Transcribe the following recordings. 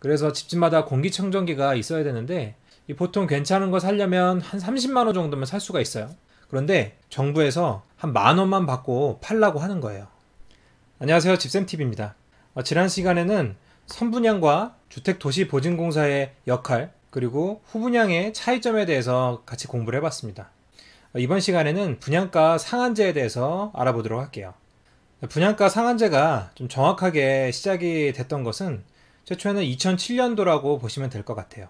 그래서 집집마다 공기청정기가 있어야 되는데 보통 괜찮은 거 살려면 한 30만 원 정도면 살 수가 있어요. 그런데 정부에서 한 만 원만 받고 팔라고 하는 거예요. 안녕하세요. 집샘TV입니다. 어, 지난 시간에는 선분양과 주택도시보증공사의 역할 그리고 후분양의 차이점에 대해서 같이 공부를 해봤습니다. 어, 이번 시간에는 분양가 상한제에 대해서 알아보도록 할게요. 분양가 상한제가 좀 정확하게 시작이 됐던 것은 최초에는 2007년도라고 보시면 될 것 같아요.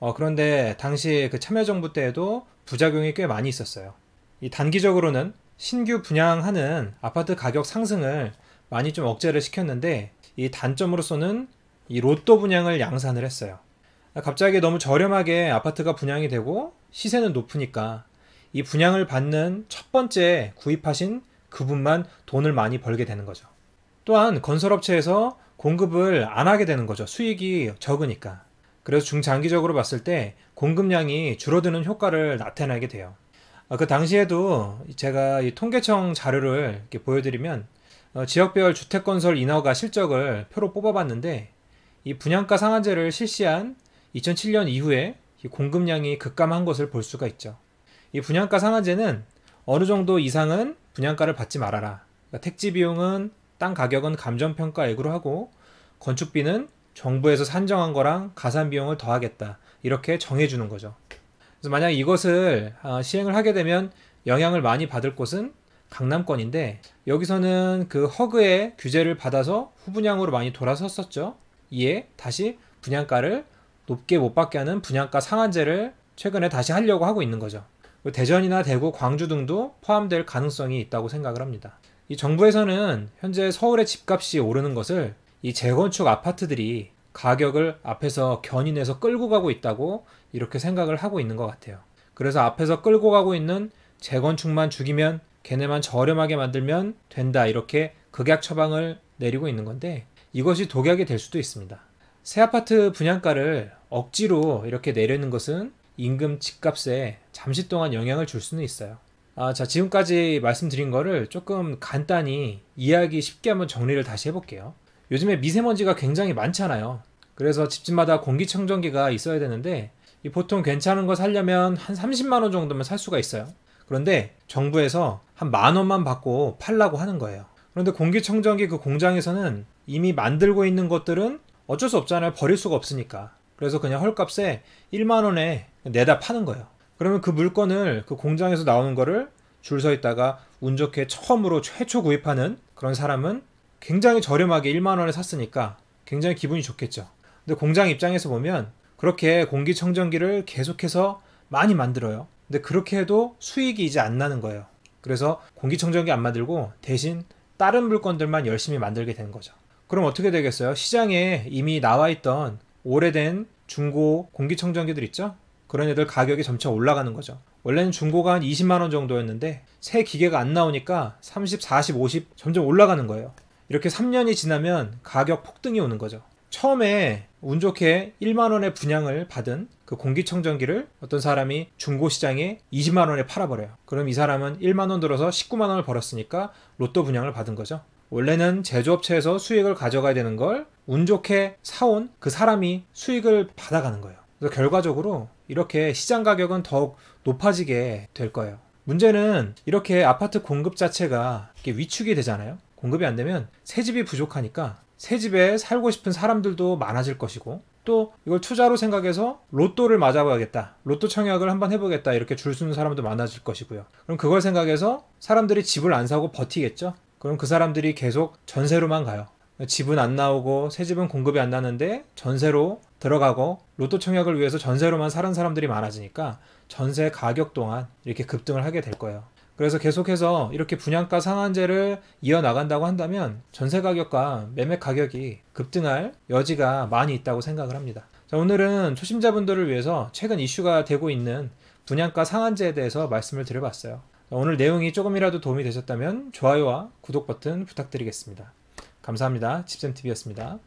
어, 그런데 당시 그 참여정부 때에도 부작용이 꽤 많이 있었어요. 이 단기적으로는 신규 분양하는 아파트 가격 상승을 많이 좀 억제를 시켰는데 이 단점으로서는 이 로또 분양을 양산을 했어요. 갑자기 너무 저렴하게 아파트가 분양이 되고 시세는 높으니까 이 분양을 받는 첫 번째 구입하신 그분만 돈을 많이 벌게 되는 거죠. 또한 건설업체에서 공급을 안 하게 되는 거죠. 수익이 적으니까. 그래서 중장기적으로 봤을 때 공급량이 줄어드는 효과를 나타내게 돼요. 아, 그 당시에도 제가 통계청 자료를 보여드리면 어, 지역별 주택건설 인허가 실적을 표로 뽑아봤는데 이 분양가 상한제를 실시한 2007년 이후에 공급량이 급감한 것을 볼 수가 있죠. 이 분양가 상한제는 어느 정도 이상은 분양가를 받지 말아라. 그러니까 택지 비용은 땅 가격은 감정평가액으로 하고 건축비는 정부에서 산정한 거랑 가산 비용을 더하겠다. 이렇게 정해주는 거죠. 그래서 만약 이것을 아, 시행을 하게 되면 영향을 많이 받을 곳은 강남권인데 여기서는 그 허그의 규제를 받아서 후분양으로 많이 돌아섰었죠. 이에 다시 분양가를 높게 못 받게 하는 분양가 상한제를 최근에 다시 하려고 하고 있는 거죠. 그 대전이나 대구, 광주 등도 포함될 가능성이 있다고 생각을 합니다. 이 정부에서는 현재 서울의 집값이 오르는 것을 이 재건축 아파트들이 가격을 앞에서 견인해서 끌고 가고 있다고 이렇게 생각을 하고 있는 것 같아요. 그래서 앞에서 끌고 가고 있는 재건축만 죽이면 걔네만 저렴하게 만들면 된다 이렇게 극약 처방을 내리고 있는 건데 이것이 독약이 될 수도 있습니다. 새 아파트 분양가를 억지로 이렇게 내리는 것은 임금 집값에 잠시 동안 영향을 줄 수는 있어요. 아, 자, 지금까지 말씀드린 거를 조금 간단히 이해하기 쉽게 한번 정리를 다시 해볼게요. 요즘에 미세먼지가 굉장히 많잖아요. 그래서 집집마다 공기청정기가 있어야 되는데 보통 괜찮은 거 살려면 한 30만 원 정도면 살 수가 있어요. 그런데 정부에서 한 만 원만 받고 팔라고 하는 거예요. 그런데 공기청정기 그 공장에서는 이미 만들고 있는 것들은 어쩔 수 없잖아요. 버릴 수가 없으니까. 그래서 그냥 헐값에 1만 원에 내다 파는 거예요. 그러면 그 물건을 그 공장에서 나오는 거를 줄 서 있다가 운 좋게 처음으로 최초 구입하는 그런 사람은 굉장히 저렴하게 1만 원에 샀으니까 굉장히 기분이 좋겠죠. 근데 공장 입장에서 보면 그렇게 공기청정기를 계속해서 많이 만들어요. 근데 그렇게 해도 수익이 이제 안 나는 거예요. 그래서 공기청정기 안 만들고 대신 다른 물건들만 열심히 만들게 되는 거죠. 그럼 어떻게 되겠어요? 시장에 이미 나와 있던 오래된 중고 공기청정기들 있죠? 그런 애들 가격이 점차 올라가는 거죠. 원래는 중고가 한 20만 원 정도였는데 새 기계가 안 나오니까 30, 40, 50 점점 올라가는 거예요. 이렇게 3년이 지나면 가격 폭등이 오는 거죠. 처음에 운 좋게 1만 원의 분양을 받은 그 공기청정기를 어떤 사람이 중고 시장에 20만 원에 팔아버려요. 그럼 이 사람은 1만 원 들어서 19만 원을 벌었으니까 로또 분양을 받은 거죠. 원래는 제조업체에서 수익을 가져가야 되는 걸 운 좋게 사온 그 사람이 수익을 받아가는 거예요. 그래서 결과적으로 이렇게 시장 가격은 더욱 높아지게 될 거예요. 문제는 이렇게 아파트 공급 자체가 위축이 되잖아요. 공급이 안 되면 새 집이 부족하니까 새 집에 살고 싶은 사람들도 많아질 것이고 또 이걸 투자로 생각해서 로또를 맞아봐야겠다. 로또 청약을 한번 해보겠다. 이렇게 줄 서는 사람도 많아질 것이고요. 그럼 그걸 생각해서 사람들이 집을 안 사고 버티겠죠. 그럼 그 사람들이 계속 전세로만 가요. 집은 안 나오고 새 집은 공급이 안 나는데 전세로 들어가고 로또 청약을 위해서 전세로만 사는 사람들이 많아지니까 전세 가격 또한 이렇게 급등을 하게 될 거예요. 그래서 계속해서 이렇게 분양가 상한제를 이어나간다고 한다면 전세 가격과 매매 가격이 급등할 여지가 많이 있다고 생각을 합니다. 자, 오늘은 초심자분들을 위해서 최근 이슈가 되고 있는 분양가 상한제에 대해서 말씀을 드려봤어요. 오늘 내용이 조금이라도 도움이 되셨다면 좋아요와 구독 버튼 부탁드리겠습니다. 감사합니다. 집쌤TV였습니다.